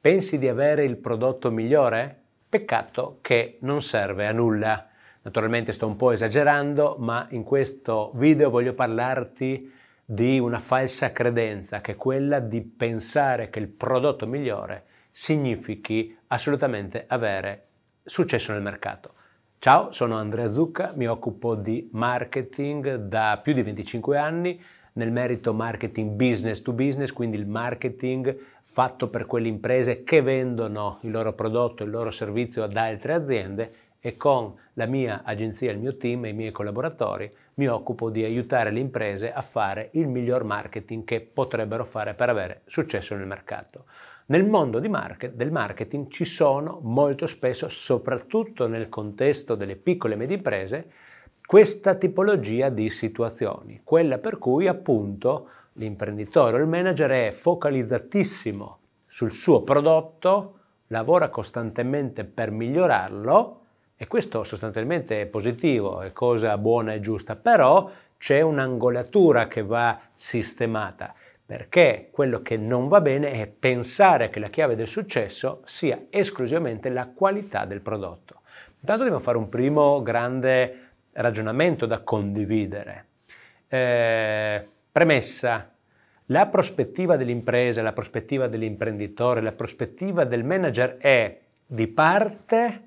Pensi di avere il prodotto migliore? Peccato che non serve a nulla. Naturalmente sto un po' esagerando, ma in questo video voglio parlarti di una falsa credenza, che è quella di pensare che il prodotto migliore significhi assolutamente avere successo nel mercato. Ciao, sono Andrea Zucca, mi occupo di marketing da più di 25 anni, nel merito marketing business to business, quindi il marketing fatto per quelle imprese che vendono il loro prodotto, il loro servizio ad altre aziende e con la mia agenzia, il mio team e i miei collaboratori mi occupo di aiutare le imprese a fare il miglior marketing che potrebbero fare per avere successo nel mercato. Nel mondo market, del marketing ci sono molto spesso, soprattutto nel contesto delle piccole e medie imprese, questa tipologia di situazioni, quella per cui appunto l'imprenditore o il manager è focalizzatissimo sul suo prodotto, lavora costantemente per migliorarlo e questo sostanzialmente è positivo, è cosa buona e giusta, però c'è un'angolatura che va sistemata perché quello che non va bene è pensare che la chiave del successo sia esclusivamente la qualità del prodotto. Intanto dobbiamo fare un primo grande ragionamento da condividere. Eh, premessa, la prospettiva dell'impresa, la prospettiva dell'imprenditore, la prospettiva del manager è di parte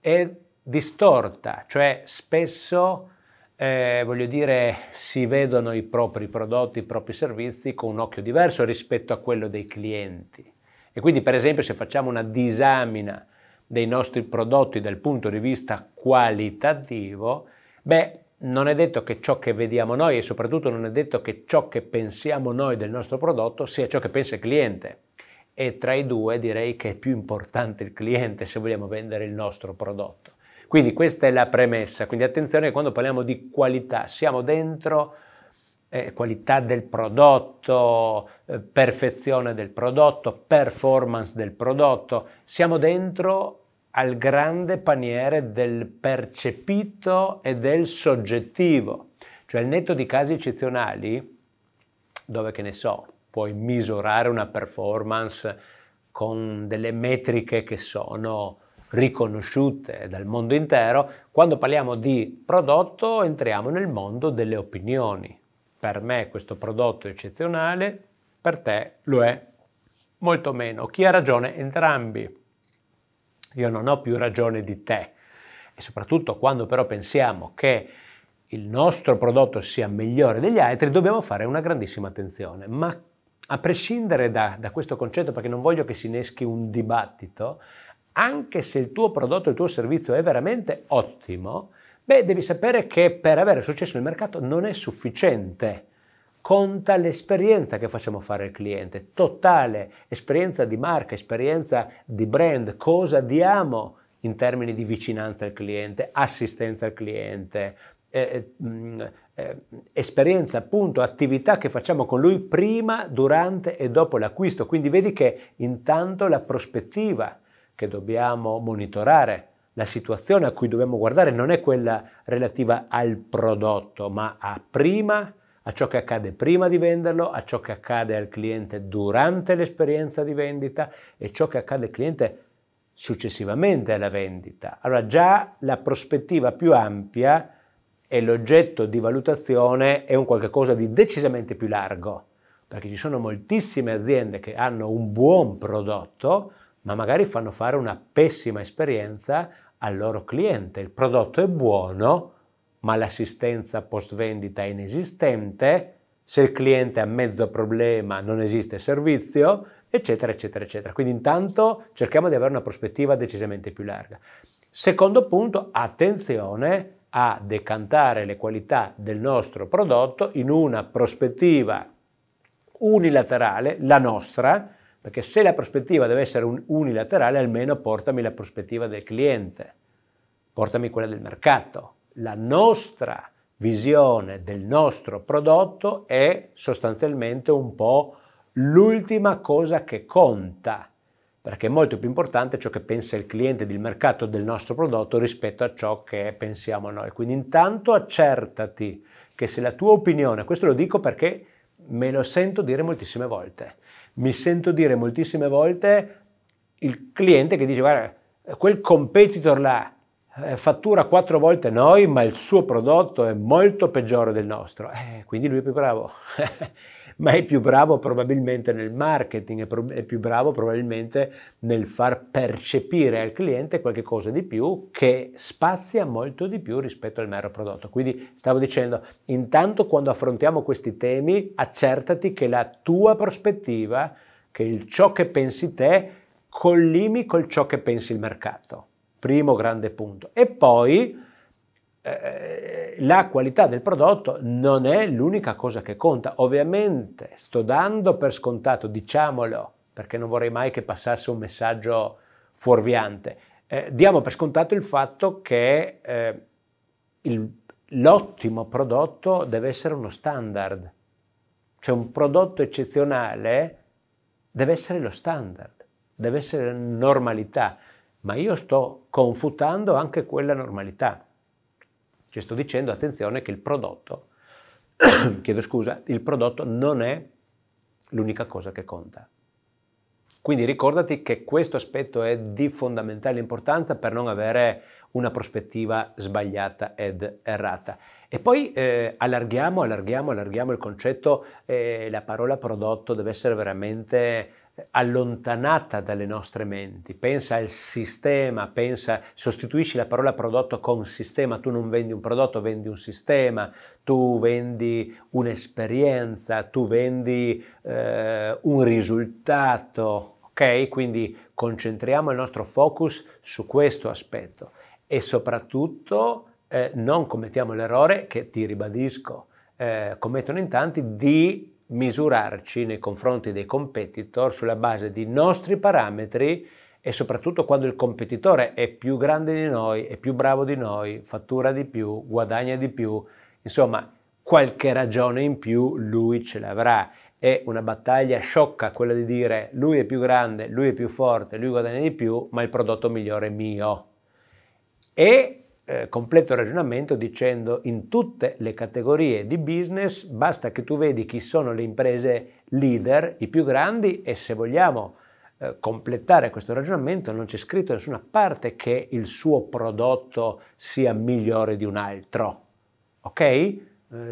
e distorta, cioè spesso eh, voglio dire, si vedono i propri prodotti, i propri servizi con un occhio diverso rispetto a quello dei clienti. E quindi, per esempio, se facciamo una disamina dei nostri prodotti dal punto di vista qualitativo, beh, non è detto che ciò che vediamo noi e soprattutto non è detto che ciò che pensiamo noi del nostro prodotto sia ciò che pensa il cliente. E tra i due direi che è più importante il cliente se vogliamo vendere il nostro prodotto. Quindi questa è la premessa, quindi attenzione che quando parliamo di qualità siamo dentro eh, qualità del prodotto, eh, perfezione del prodotto, performance del prodotto, siamo dentro al grande paniere del percepito e del soggettivo, cioè il netto di casi eccezionali, dove che ne so, puoi misurare una performance con delle metriche che sono riconosciute dal mondo intero, quando parliamo di prodotto entriamo nel mondo delle opinioni. Per me questo prodotto è eccezionale, per te lo è molto meno. Chi ha ragione? Entrambi io non ho più ragione di te. E soprattutto quando però pensiamo che il nostro prodotto sia migliore degli altri, dobbiamo fare una grandissima attenzione. Ma a prescindere da, da questo concetto, perché non voglio che si inneschi un dibattito, anche se il tuo prodotto, il tuo servizio è veramente ottimo, beh, devi sapere che per avere successo nel mercato non è sufficiente conta l'esperienza che facciamo fare al cliente, totale, esperienza di marca, esperienza di brand, cosa diamo in termini di vicinanza al cliente, assistenza al cliente, eh, eh, mm, eh, esperienza, appunto, attività che facciamo con lui prima, durante e dopo l'acquisto. Quindi vedi che intanto la prospettiva che dobbiamo monitorare, la situazione a cui dobbiamo guardare non è quella relativa al prodotto, ma a prima, a ciò che accade prima di venderlo, a ciò che accade al cliente durante l'esperienza di vendita e ciò che accade al cliente successivamente alla vendita. Allora già la prospettiva più ampia e l'oggetto di valutazione è un qualcosa di decisamente più largo, perché ci sono moltissime aziende che hanno un buon prodotto, ma magari fanno fare una pessima esperienza al loro cliente. Il prodotto è buono, ma l'assistenza post vendita è inesistente, se il cliente ha mezzo problema non esiste servizio, eccetera, eccetera, eccetera. Quindi intanto cerchiamo di avere una prospettiva decisamente più larga. Secondo punto, attenzione a decantare le qualità del nostro prodotto in una prospettiva unilaterale, la nostra, perché se la prospettiva deve essere un unilaterale, almeno portami la prospettiva del cliente, portami quella del mercato, la nostra visione del nostro prodotto è sostanzialmente un po' l'ultima cosa che conta, perché è molto più importante ciò che pensa il cliente del mercato del nostro prodotto rispetto a ciò che pensiamo noi. Quindi intanto accertati che se la tua opinione, questo lo dico perché me lo sento dire moltissime volte, mi sento dire moltissime volte il cliente che dice guarda, quel competitor là eh, fattura quattro volte noi, ma il suo prodotto è molto peggiore del nostro. Eh, quindi lui è più bravo. ma è più bravo probabilmente nel marketing, è, pro- è, più bravo probabilmente nel far percepire al cliente qualche cosa di più che spazia molto di più rispetto al mero prodotto. Quindi stavo dicendo, intanto quando affrontiamo questi temi, accertati che la tua prospettiva, che il ciò che pensi te, collimi col ciò che pensi il mercato primo grande punto. E poi eh, la qualità del prodotto non è l'unica cosa che conta. Ovviamente sto dando per scontato, diciamolo, perché non vorrei mai che passasse un messaggio fuorviante. Eh, diamo per scontato il fatto che eh, il, l'ottimo prodotto deve essere uno standard, cioè un prodotto eccezionale deve essere lo standard, deve essere la normalità ma io sto confutando anche quella normalità. Ci sto dicendo, attenzione, che il prodotto, chiedo scusa, il prodotto non è l'unica cosa che conta. Quindi ricordati che questo aspetto è di fondamentale importanza per non avere una prospettiva sbagliata ed errata. E poi eh, allarghiamo, allarghiamo, allarghiamo il concetto, eh, la parola prodotto deve essere veramente allontanata dalle nostre menti. Pensa al sistema, pensa, sostituisci la parola prodotto con sistema, tu non vendi un prodotto, vendi un sistema, tu vendi un'esperienza, tu vendi eh, un risultato, ok? Quindi concentriamo il nostro focus su questo aspetto e soprattutto eh, non commettiamo l'errore che ti ribadisco, eh, commettono in tanti di misurarci nei confronti dei competitor sulla base di nostri parametri e soprattutto quando il competitore è più grande di noi, è più bravo di noi, fattura di più, guadagna di più, insomma qualche ragione in più lui ce l'avrà. È una battaglia sciocca quella di dire lui è più grande, lui è più forte, lui guadagna di più, ma il prodotto migliore è mio. E eh, completo ragionamento dicendo in tutte le categorie di business basta che tu vedi chi sono le imprese leader, i più grandi e se vogliamo eh, completare questo ragionamento non c'è scritto da nessuna parte che il suo prodotto sia migliore di un altro, ok? Eh,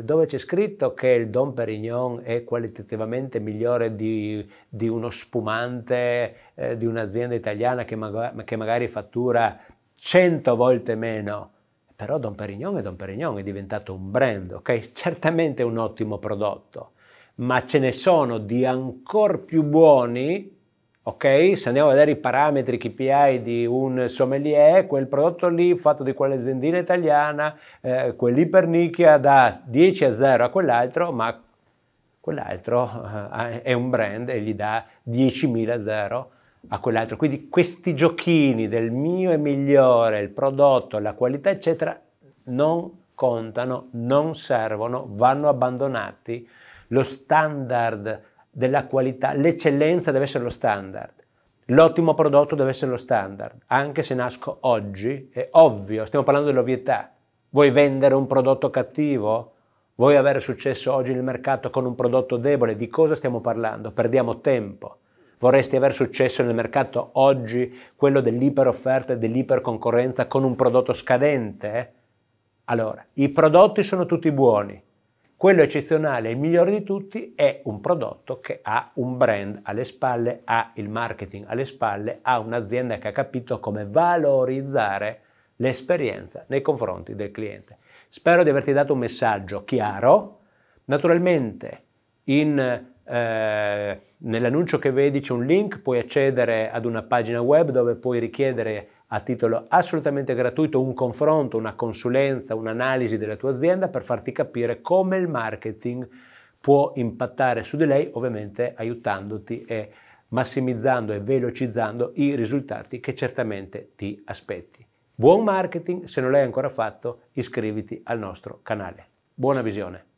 dove c'è scritto che il Don Perignon è qualitativamente migliore di, di uno spumante eh, di un'azienda italiana che, maga- che magari fattura 100 volte meno. Però Don Perignon è Don Perignon, è diventato un brand, ok? Certamente è un ottimo prodotto, ma ce ne sono di ancora più buoni, ok? Se andiamo a vedere i parametri KPI di un sommelier, quel prodotto lì fatto di quell'aziendina italiana, eh, quell'ipernicchia da 10 a 0 a quell'altro, ma quell'altro eh, è un brand e gli dà 10.000 a 0 a quell'altro. Quindi questi giochini del mio è migliore, il prodotto, la qualità, eccetera, non contano, non servono, vanno abbandonati. Lo standard della qualità, l'eccellenza deve essere lo standard. L'ottimo prodotto deve essere lo standard, anche se nasco oggi, è ovvio, stiamo parlando dell'ovvietà. Vuoi vendere un prodotto cattivo? Vuoi avere successo oggi nel mercato con un prodotto debole? Di cosa stiamo parlando? Perdiamo tempo. Vorresti avere successo nel mercato oggi, quello dell'iperofferta e dell'iperconcorrenza con un prodotto scadente? Allora, i prodotti sono tutti buoni. Quello eccezionale e il migliore di tutti è un prodotto che ha un brand alle spalle, ha il marketing alle spalle, ha un'azienda che ha capito come valorizzare l'esperienza nei confronti del cliente. Spero di averti dato un messaggio chiaro. Naturalmente, in eh, nell'annuncio che vedi c'è un link, puoi accedere ad una pagina web dove puoi richiedere a titolo assolutamente gratuito un confronto, una consulenza, un'analisi della tua azienda per farti capire come il marketing può impattare su di lei, ovviamente aiutandoti e massimizzando e velocizzando i risultati che certamente ti aspetti. Buon marketing, se non l'hai ancora fatto iscriviti al nostro canale. Buona visione!